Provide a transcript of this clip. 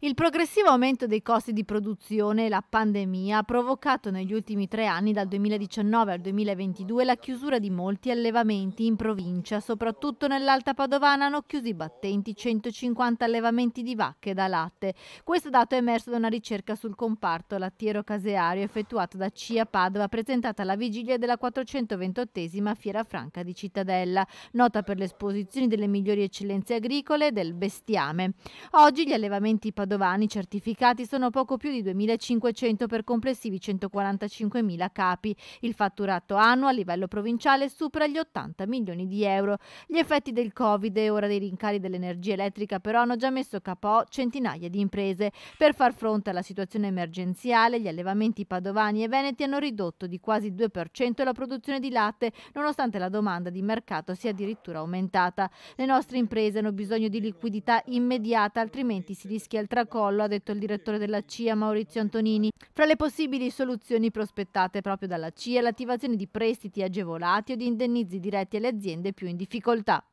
Il progressivo aumento dei costi di produzione e la pandemia ha provocato negli ultimi tre anni, dal 2019 al 2022, la chiusura di molti allevamenti in provincia, soprattutto nell'Alta Padovana hanno chiuso i battenti 150 allevamenti di vacche da latte. Questo dato è emerso da una ricerca sul comparto lattiero-caseario effettuata da CIA Padova, presentata alla vigilia della 428esima Fiera Franca di Cittadella, nota per le esposizioni delle migliori eccellenze agricole e del bestiame. Oggi gli allevamenti padovani padovani certificati sono poco più di 2.500 per complessivi 145.000 capi. Il fatturato annuo a livello provinciale supera gli 80 milioni di euro. Gli effetti del Covid e ora dei rincari dell'energia elettrica però hanno già messo capo centinaia di imprese. Per far fronte alla situazione emergenziale, gli allevamenti padovani e veneti hanno ridotto di quasi 2% la produzione di latte, nonostante la domanda di mercato sia addirittura aumentata. Le nostre imprese hanno bisogno di liquidità immediata, altrimenti si rischia il trasporto tracollo, ha detto il direttore della CIA Maurizio Antonini. Fra le possibili soluzioni prospettate proprio dalla CIA l'attivazione di prestiti agevolati o di indennizi diretti alle aziende più in difficoltà.